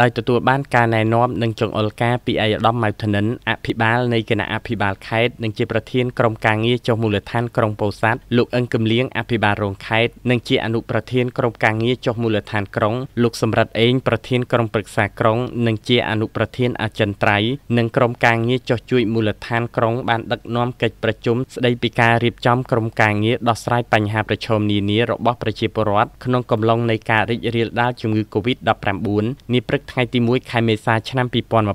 ដោយទទួលបានការណែនាំនិងចង្អុលការពីឯកឧត្តមម៉ៅធនិនអភិបាលនៃគណៈអភិបាលខេត្តនិងជាប្រធានក្រុមការងារចុះមូលដ្ឋានក្រុងពោធិ៍សាត់លោកអឹងកំលៀងអភិបាលរងខេត្តនិងជាអនុប្រធានក្រុមការងារចុះមូលដ្ឋានក្រុង លោកសំរិទ្ធអេងប្រធានក្រុមប្រឹក្សាក្រុងនិងជាអនុប្រធានអចិន្ត្រៃយ៍និងក្រុមការងារចុះជួយមូលដ្ឋានក្រុងបានដឹកនាំកិច្ចប្រជុំស្ដីពីការរៀបចំក្រុមការងារដោះស្រាយបញ្ហាប្រឈមនានារបស់ប្រជាពលរដ្ឋក្នុងកំឡុងនៃការរីករាលដាលជំងឺ Covid-19 នេះព្រឹកតថ្ងៃទី1ខែមេសាឆ្នាំ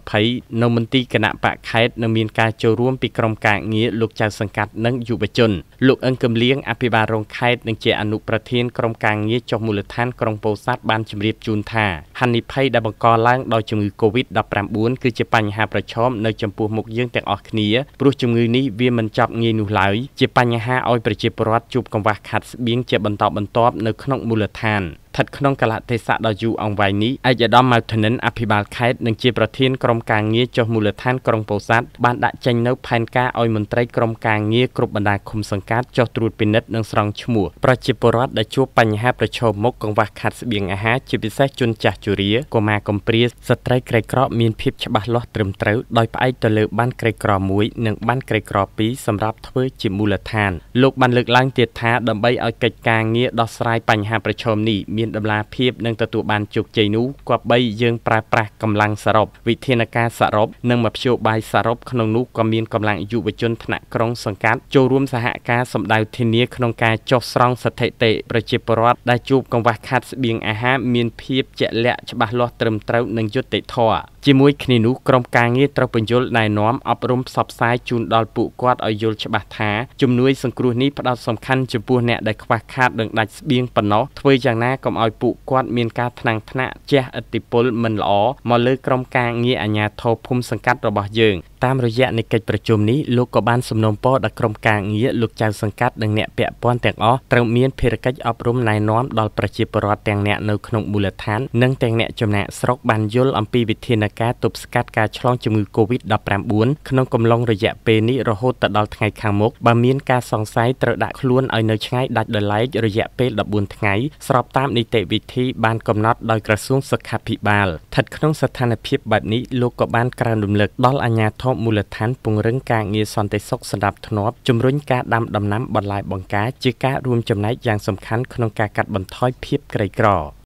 2020នៅមន្ទីរគណៈបកខេត្តនៅមានការចូលរួម ពីក្រុមការងារលោកចៅសង្កាត់និងយុវជនលោកអឹងកំលៀងអភិបាលរងខេត្តនិងជាអនុប្រធានក្រុមការងារចុះមូលដ្ឋានក្រុងពោធិ៍សាត់បានជម្រាបជូនថាហានិភ័យដែលបង្កឡើងដោយជំងឺ Covid-19 គឺជាបញ្ហាប្រឈមនៅចំពោះមុខយើងទាំងអស់គ្នាព្រោះជំងឺនេះវាមិនចប់ងាយនោះឡើយជាបញ្ហាឲ្យប្រជាពលរដ្ឋជួបកង្វះខាតស្បៀងជាបន្តបន្ទាប់នៅក្នុងមូលដ្ឋានឋិតក្នុងកលៈទេសៈដ៏យូរអង្វែងនេះឯកឧត្តមម៉ៅធនិនអភិបាលខេត្តនិងជាប្រធានក្រុមការងារចុះមូលដ្ឋានក្រុងពោធិ៍សាត់បានដាក់ចេញនូវផែនការឲ្យមន្ត្រីក្រុមការងារគ្រប់បណ្ដាឃុំសង្កាត់ចុះត្រួតពិនិត្យនិងស្រង់ឈ្មោះប្រជាពលរដ្ឋដែលជួបបញ្ហាប្រឈមមុខកង្វះខាតស្បៀងអាហារជាពិសេសជនចាស់ជរាកុមារកំព្រាស្ត្រីក្រីក្រមានភាពច្បាស់លាស់ត្រឹមត្រូវដោយផ្អែកទៅលើ បានក្រីក្រ1និងបានក្រីក្រ2សម្រាប់ធ្វើជាមូលដ្ឋាន លោកបានលើកឡើងទៀតថាដើម្បីឲ្យកិច្ចការងារដោះស្រាយបញ្ហាប្រឈមនេះមានមានដំណាភាពនឹងទទួលបានជោគជ័យនោះគប្បីយើងប្រើប្រាស់កម្លាំងសរុបវិធានការសរុបនិងមធ្យោបាយសរុបក្នុងនោះក៏មានកម្លាំងយុវជនថ្នាក់ក្រុងសង្កាត់ចូលរួមសហការសម្ដៅធានាក្នុងការចុះស្រង់ស្ថិតិប្រជាពលរដ្ឋដែលជួបកង្វះខាតស្បៀងអាហារមានភាពជាក់លាក់ច្បាស់លាស់ត្រឹមត្រូវនិងយុត្តិធម៌ជាមួយគ្នានោះក្រុមការងារត្រូវបញ្យលណែនាំអប់រំផ្សព្វផ្សាយជូនដល់ពួកគាត់ឲ្យយល់ច្បាស់ថាជំនួយសង្គ្រោះនេះផ្ដោតសំខាន់ចំពោះអ្នកដែលខ្វះខាតនឹងដាច់ស្បៀងប៉ុណ្ណោះធ្វើយ៉ាងណាកុំឲ្យពួកគាត់មានការថ្នាំងថ្នាក់ជះឥទ្ធិពលមិនល្អមកលើក្រុមការងារអាជ្ញាធរភូមិសង្កាត់របស់យើងតាមរយៈនៃកិច្ចប្រជុំនេះលោកក៏បានសំណូមពរដល់ក្រុមការងារលោកចៅសង្កាត់និងអ្នកពាក់ព័ន្ធទាំងអស់ត្រូវមានភារកិច្ចអប់រំណែនាំដល់ប្រជាពលរដ្ឋទាំងអ្នកនៅក្នុងមូលដ្ឋាននិងទាំងអ្នកចំណាក់ស្រុកបានយល់អំពីវិធានការទប់ស្កាត់ការឆ្លងជំងឺ Covid-19 ក្នុងកំឡុងរយៈពេលនេះរហូតដល់ថ្ងៃខាងមុខបើមានការសង្ស័យត្រូវដាក់ខ្លួនឲ្យនៅឆ្ងាយដាច់ដោយឡែករយៈពេល14ថ្ងៃស្របតាមនីតិវិធីបានកំណត់ដោយក្រសួងសុខាភិបាលស្ថិតក្នុងស្ថានភាពបែបនេះលោកក៏បានក្រើនរំលឹកដល់អាជ្ញាធរធមូលដ្ឋានពង្រឹងការងារសន្តិសុខសម្រាប់ធ្នាប់ជំរុញការដាំដំណាំបន្លែបង្ការជាការរួមចំណែកយ៉ាងសំខាន់ក្នុងការកាត់បន្ថយភាពក្រីក្រ។